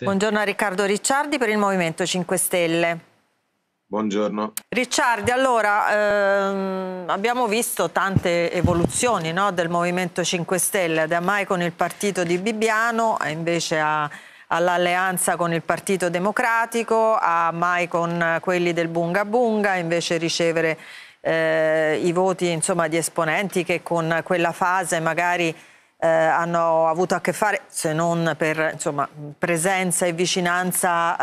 Buongiorno a Riccardo Ricciardi per il Movimento 5 Stelle. Buongiorno. Ricciardi, allora ehm, abbiamo visto tante evoluzioni no, del Movimento 5 Stelle, da mai con il partito di Bibbiano invece all'alleanza con il Partito Democratico, a mai con quelli del Bunga Bunga, invece ricevere eh, i voti insomma, di esponenti che con quella fase magari eh, hanno avuto a che fare, se non per insomma, presenza e vicinanza eh,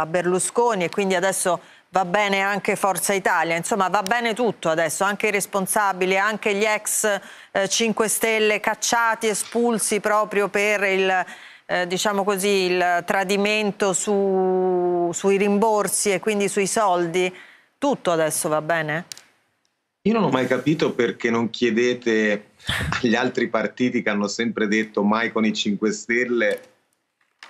a Berlusconi e quindi adesso va bene anche Forza Italia, insomma va bene tutto adesso, anche i responsabili, anche gli ex eh, 5 Stelle cacciati, espulsi proprio per il, eh, diciamo così, il tradimento su, sui rimborsi e quindi sui soldi, tutto adesso va bene? Io non ho mai capito perché non chiedete agli altri partiti che hanno sempre detto mai con i 5 Stelle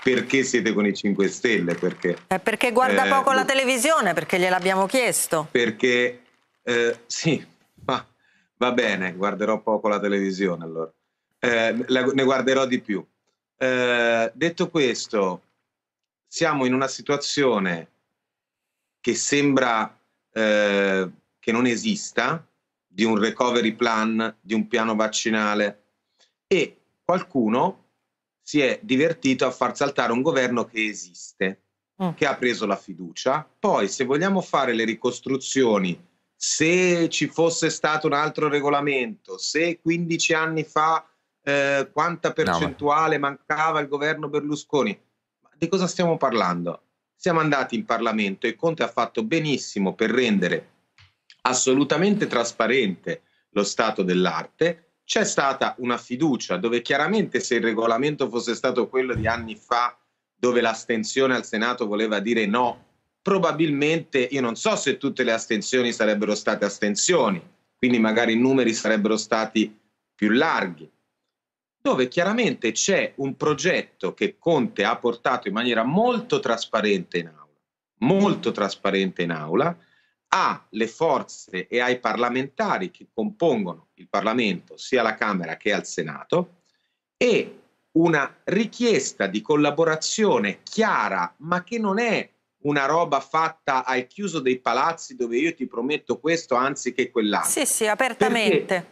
perché siete con i 5 Stelle. Perché, eh, perché guarda eh, poco la televisione, perché gliel'abbiamo chiesto. Perché eh, sì, ma va bene, guarderò poco la televisione allora. Eh, la, ne guarderò di più. Eh, detto questo, siamo in una situazione che sembra eh, che non esista di un recovery plan, di un piano vaccinale e qualcuno si è divertito a far saltare un governo che esiste, mm. che ha preso la fiducia. Poi se vogliamo fare le ricostruzioni, se ci fosse stato un altro regolamento, se 15 anni fa eh, quanta percentuale no. mancava il governo Berlusconi, di cosa stiamo parlando? Siamo andati in Parlamento e Conte ha fatto benissimo per rendere assolutamente trasparente lo stato dell'arte, c'è stata una fiducia dove chiaramente se il regolamento fosse stato quello di anni fa, dove l'astensione al Senato voleva dire no, probabilmente io non so se tutte le astensioni sarebbero state astensioni, quindi magari i numeri sarebbero stati più larghi, dove chiaramente c'è un progetto che Conte ha portato in maniera molto trasparente in aula, molto trasparente in aula, alle forze e ai parlamentari che compongono il Parlamento, sia alla Camera che al Senato, e una richiesta di collaborazione chiara, ma che non è una roba fatta al chiuso dei palazzi dove io ti prometto questo anziché quell'altro. Sì, sì, apertamente. Perché,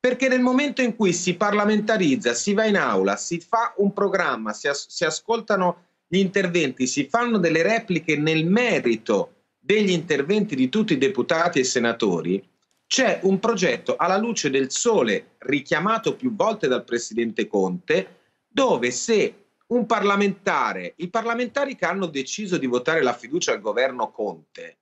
perché nel momento in cui si parlamentarizza, si va in aula, si fa un programma, si, as si ascoltano gli interventi, si fanno delle repliche nel merito degli interventi di tutti i deputati e senatori, c'è un progetto alla luce del sole richiamato più volte dal presidente Conte, dove se un parlamentare, i parlamentari che hanno deciso di votare la fiducia al governo Conte,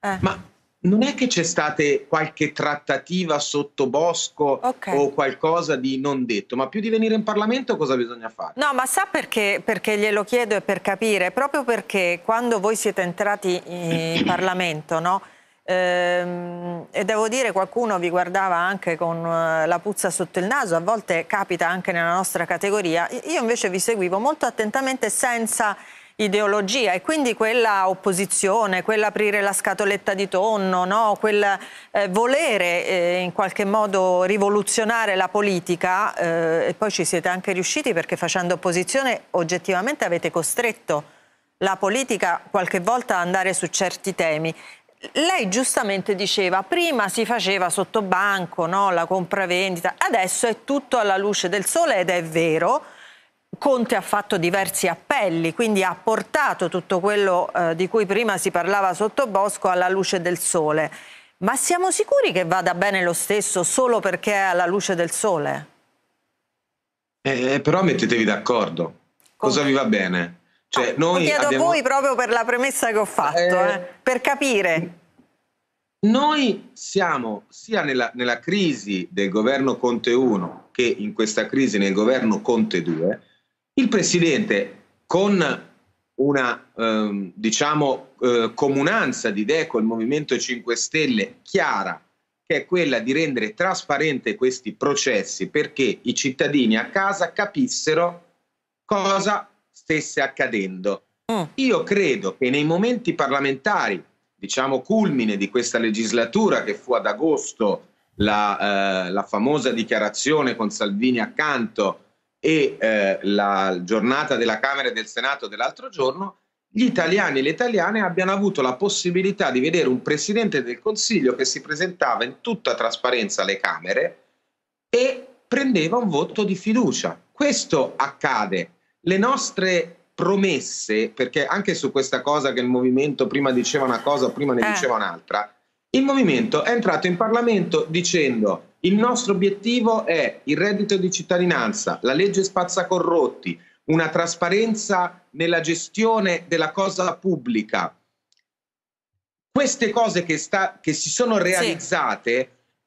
eh. ma non è che c'è stata qualche trattativa sotto Bosco okay. o qualcosa di non detto, ma più di venire in Parlamento cosa bisogna fare? No, ma sa perché, perché glielo chiedo e per capire, proprio perché quando voi siete entrati in Parlamento, no? ehm, e devo dire qualcuno vi guardava anche con eh, la puzza sotto il naso, a volte capita anche nella nostra categoria, io invece vi seguivo molto attentamente senza ideologia e quindi quella opposizione, quell'aprire la scatoletta di tonno, no? quel eh, volere eh, in qualche modo rivoluzionare la politica eh, e poi ci siete anche riusciti perché facendo opposizione oggettivamente avete costretto la politica qualche volta ad andare su certi temi. Lei giustamente diceva, prima si faceva sotto banco no? la compravendita, adesso è tutto alla luce del sole ed è vero, Conte ha fatto diversi appelli, quindi ha portato tutto quello eh, di cui prima si parlava sotto bosco alla luce del sole. Ma siamo sicuri che vada bene lo stesso solo perché è alla luce del sole? Eh, però mettetevi d'accordo. Cosa vi va bene? Cioè, no, ah, noi chiedo abbiamo... a voi proprio per la premessa che ho fatto, eh... Eh, per capire. Noi siamo sia nella, nella crisi del governo Conte 1 che in questa crisi nel governo Conte 2, il presidente, con una ehm, diciamo, eh, comunanza di idee col Movimento 5 Stelle chiara, che è quella di rendere trasparente questi processi perché i cittadini a casa capissero cosa stesse accadendo. Mm. Io credo che nei momenti parlamentari, diciamo culmine di questa legislatura, che fu ad agosto la, eh, la famosa dichiarazione con Salvini accanto, e eh, la giornata della Camera e del Senato dell'altro giorno, gli italiani e le italiane abbiano avuto la possibilità di vedere un Presidente del Consiglio che si presentava in tutta trasparenza alle Camere e prendeva un voto di fiducia. Questo accade. Le nostre promesse, perché anche su questa cosa che il movimento prima diceva una cosa, prima ne eh. diceva un'altra, il movimento è entrato in Parlamento dicendo il nostro obiettivo è il reddito di cittadinanza, la legge spazza corrotti, una trasparenza nella gestione della cosa pubblica. Queste cose che, sta, che si sono realizzate,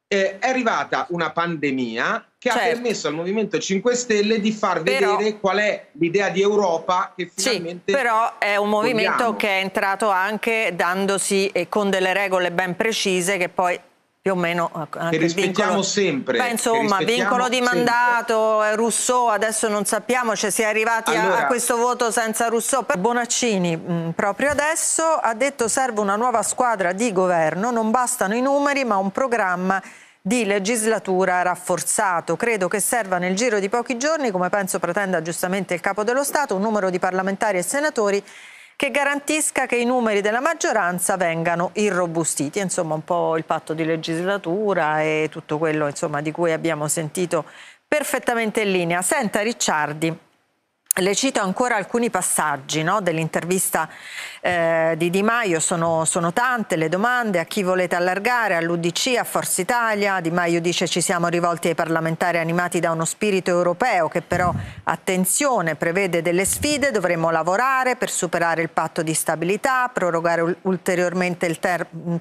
sì. eh, è arrivata una pandemia che certo. ha permesso al Movimento 5 Stelle di far però, vedere qual è l'idea di Europa che finalmente... Sì, però è un movimento vogliamo. che è entrato anche dandosi e con delle regole ben precise che poi più o meno eh, anche che rispettiamo vincolo, sempre beh, insomma vincolo di mandato sempre. Eh, Rousseau adesso non sappiamo cioè si è arrivati allora, a, questo voto senza Rousseau Bonaccini mm, proprio adesso ha detto serve una nuova squadra di governo non bastano i numeri ma un programma di legislatura rafforzato. Credo che serva nel giro di pochi giorni, come penso pretenda giustamente il Capo dello Stato, un numero di parlamentari e senatori che garantisca che i numeri della maggioranza vengano irrobustiti. Insomma, un po' il patto di legislatura e tutto quello insomma, di cui abbiamo sentito perfettamente in linea. Senta Ricciardi, le cito ancora alcuni passaggi no, dell'intervista eh, di Di Maio sono, sono, tante le domande, a chi volete allargare, all'Udc, a Forza Italia, Di Maio dice ci siamo rivolti ai parlamentari animati da uno spirito europeo che però, attenzione, prevede delle sfide, dovremmo lavorare per superare il patto di stabilità, prorogare ulteriormente il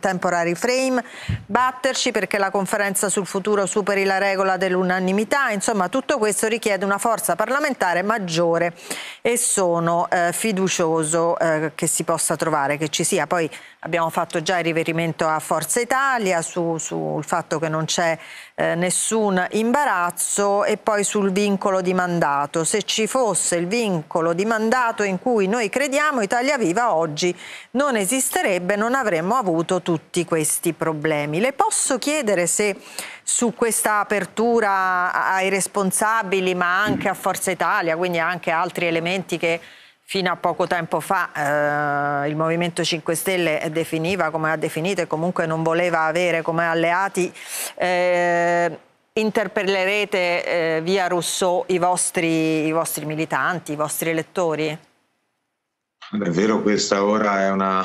temporary frame, batterci perché la conferenza sul futuro superi la regola dell'unanimità, insomma tutto questo richiede una forza parlamentare maggiore e sono eh, fiducioso eh, che si possa trovare, che ci sia. Poi abbiamo fatto già il riferimento a Forza Italia, sul su fatto che non c'è eh, nessun imbarazzo e poi sul vincolo di mandato. Se ci fosse il vincolo di mandato in cui noi crediamo, Italia Viva oggi non esisterebbe, non avremmo avuto tutti questi problemi. Le posso chiedere se su questa apertura ai responsabili, ma anche a Forza Italia, quindi anche altri elementi che fino a poco tempo fa eh, il Movimento 5 Stelle definiva come ha definito e comunque non voleva avere come alleati. Eh, interpellerete eh, via Rousseau i vostri, i vostri militanti, i vostri elettori? Davvero questa ora è una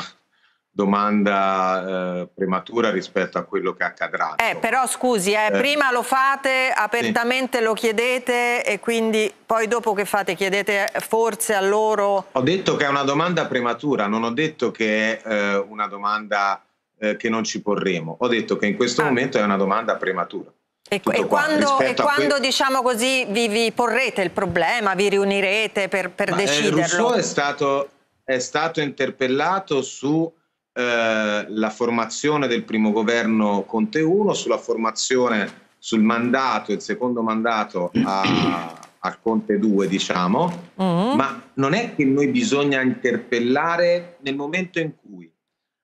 domanda eh, prematura rispetto a quello che accadrà. Eh, però scusi, eh, eh, prima lo fate, apertamente sì. lo chiedete e quindi poi dopo che fate? Chiedete forse a loro... Ho detto che è una domanda prematura, non ho detto che è eh, una domanda eh, che non ci porremo, ho detto che in questo ah. momento è una domanda prematura. E, e, quando, e quando diciamo così, vi, vi, porrete il problema, vi riunirete per, per deciderlo? Eh, Rousseau è stato, è stato interpellato su eh, la formazione del primo governo Conte 1, sulla formazione sul mandato, il secondo mandato a, a Conte 2, diciamo, uh-huh. ma non è che noi bisogna interpellare nel momento in cui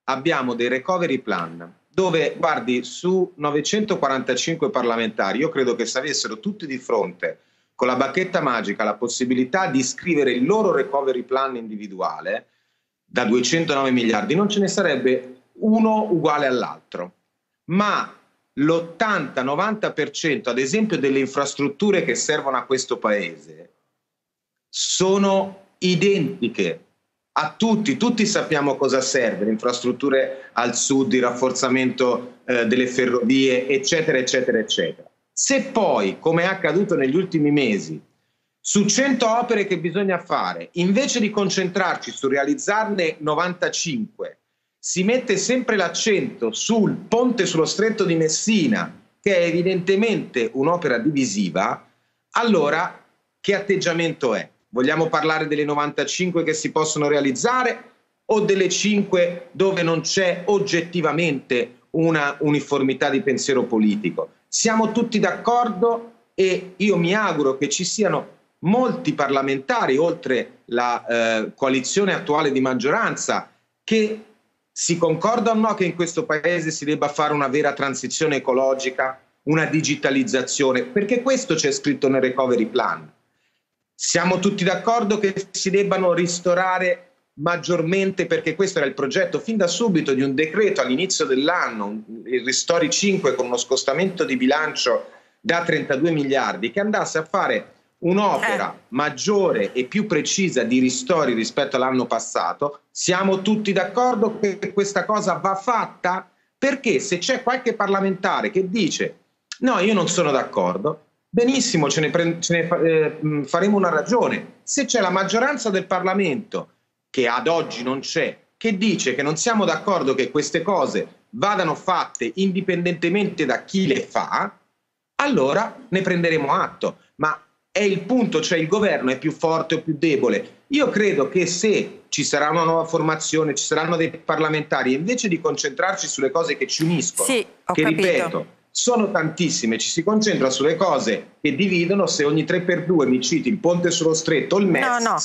abbiamo dei recovery plan dove, guardi, su 945 parlamentari, io credo che se avessero tutti di fronte con la bacchetta magica la possibilità di scrivere il loro recovery plan individuale, da 209 miliardi, non ce ne sarebbe uno uguale all'altro, ma l'80-90% ad esempio delle infrastrutture che servono a questo paese sono identiche a tutti, tutti sappiamo cosa serve, le infrastrutture al sud, il rafforzamento eh, delle ferrovie, eccetera, eccetera, eccetera. Se poi, come è accaduto negli ultimi mesi, su 100 opere che bisogna fare, invece di concentrarci su realizzarne 95, si mette sempre l'accento sul ponte sullo stretto di Messina, che è evidentemente un'opera divisiva, allora che atteggiamento è? Vogliamo parlare delle 95 che si possono realizzare o delle 5 dove non c'è oggettivamente una uniformità di pensiero politico? Siamo tutti d'accordo e io mi auguro che ci siano molti parlamentari, oltre la eh, coalizione attuale di maggioranza, che si concordano no che in questo Paese si debba fare una vera transizione ecologica, una digitalizzazione, perché questo c'è scritto nel recovery plan. Siamo tutti d'accordo che si debbano ristorare maggiormente perché questo era il progetto fin da subito di un decreto all'inizio dell'anno, il Ristori 5 con uno scostamento di bilancio da 32 miliardi, che andasse a fare un'opera eh. maggiore e più precisa di ristori rispetto all'anno passato, siamo tutti d'accordo che questa cosa va fatta? Perché se c'è qualche parlamentare che dice no, io non sono d'accordo, benissimo, ce ne, pre- ce ne fa- eh, mm, faremo una ragione. Se c'è la maggioranza del Parlamento, che ad oggi non c'è, che dice che non siamo d'accordo che queste cose vadano fatte indipendentemente da chi le fa, allora ne prenderemo atto. Ma è il punto, cioè il governo è più forte o più debole. Io credo che se ci sarà una nuova formazione, ci saranno dei parlamentari, invece di concentrarci sulle cose che ci uniscono, sì, che capito. ripeto, sono tantissime, ci si concentra sulle cose che dividono, se ogni 3x2 mi citi il ponte sullo stretto, il MES, no, no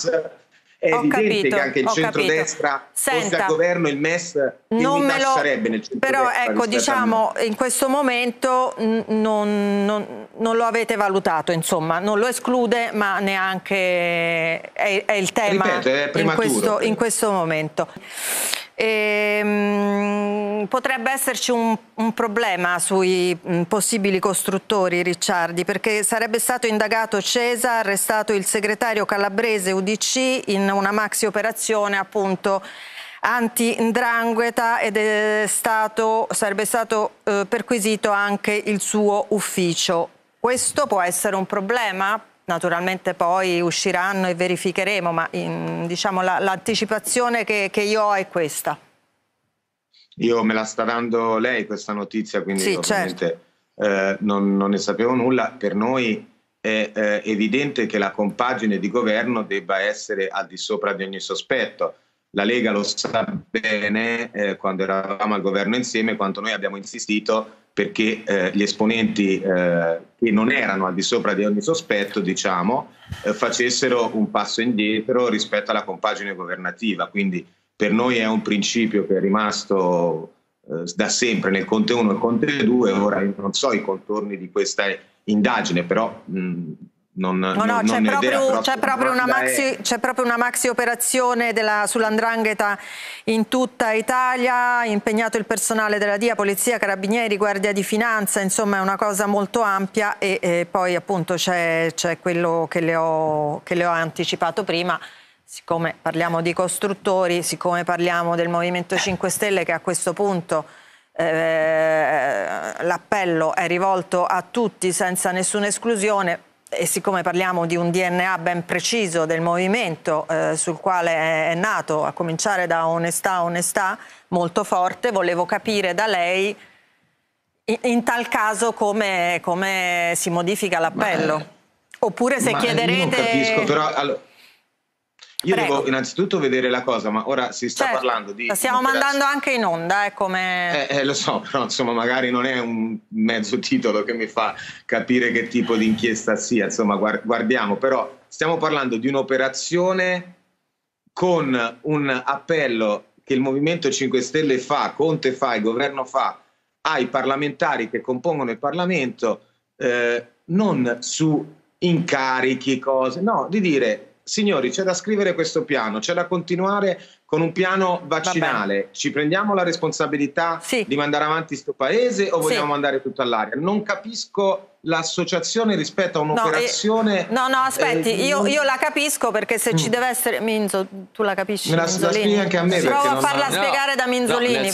è ho evidente capito, che anche il centrodestra Senta, fosse al governo il MES non me lo, sarebbe nel centrodestra Però ecco, diciamo, in questo momento non, non, non, lo avete valutato, insomma, non lo esclude, ma neanche è, è il tema Ripeto, è in, questo, in questo momento. E, ehm, potrebbe esserci un, un, problema sui mm, possibili costruttori Ricciardi perché sarebbe stato indagato Cesa, arrestato il segretario calabrese UDC in una maxi operazione appunto anti-ndrangheta ed stato, sarebbe stato eh, perquisito anche il suo ufficio. Questo può essere un problema Naturalmente poi usciranno e verificheremo, ma diciamo, l'anticipazione la, che, che io ho è questa. Io me la sta dando lei questa notizia, quindi sì, certo. ovviamente certo. eh, non, non, ne sapevo nulla. Per noi è eh, evidente che la compagine di governo debba essere al di sopra di ogni sospetto la Lega lo sa bene eh, quando eravamo al governo insieme quanto noi abbiamo insistito perché eh, gli esponenti eh, che non erano al di sopra di ogni sospetto, diciamo, eh, facessero un passo indietro rispetto alla compagine governativa. Quindi per noi è un principio che è rimasto eh, da sempre nel Conte 1 e Conte 2, ora io non so i contorni di questa indagine, però mh, non, no, no, c'è, proprio, proprio eh. è... proprio, una maxi, operazione sull'andrangheta in tutta Italia, impegnato il personale della DIA, Polizia, Carabinieri, Guardia di Finanza, insomma è una cosa molto ampia e, e poi appunto c'è, c'è quello che le, ho, che le ho anticipato prima, siccome parliamo di costruttori, siccome parliamo del Movimento 5 Stelle che a questo punto... Eh, l'appello è rivolto a tutti senza nessuna esclusione, e siccome parliamo di un DNA ben preciso del movimento eh, sul quale è nato, a cominciare da onestà, onestà, molto forte, volevo capire da lei in, in tal caso come, come, si modifica l'appello. Eh, Oppure se chiederete... Non capisco, però... Allora... Io Prego. devo innanzitutto vedere la cosa, ma ora si sta certo, parlando di... La stiamo mandando anche in onda, eh, come... Eh, eh, lo so, però insomma magari non è un mezzo titolo che mi fa capire che tipo di inchiesta sia, insomma guardiamo, però stiamo parlando di un'operazione con un appello che il Movimento 5 Stelle fa, Conte fa, il governo fa ai parlamentari che compongono il Parlamento, eh, non su incarichi, cose, no, di dire signori, c'è da scrivere questo piano, c'è da continuare con un piano vaccinale. Ci prendiamo la responsabilità sì. di mandare avanti questo paese o vogliamo sì. mandare tutto all'aria? Non capisco l'associazione rispetto a un'operazione... No, eh, no, no, aspetti, eh, io, io, la capisco perché se mm. ci deve essere... Minzo, tu la capisci? Me la, Minzolini. la anche a me. Prova a farla no, spiegare da Minzolini. No,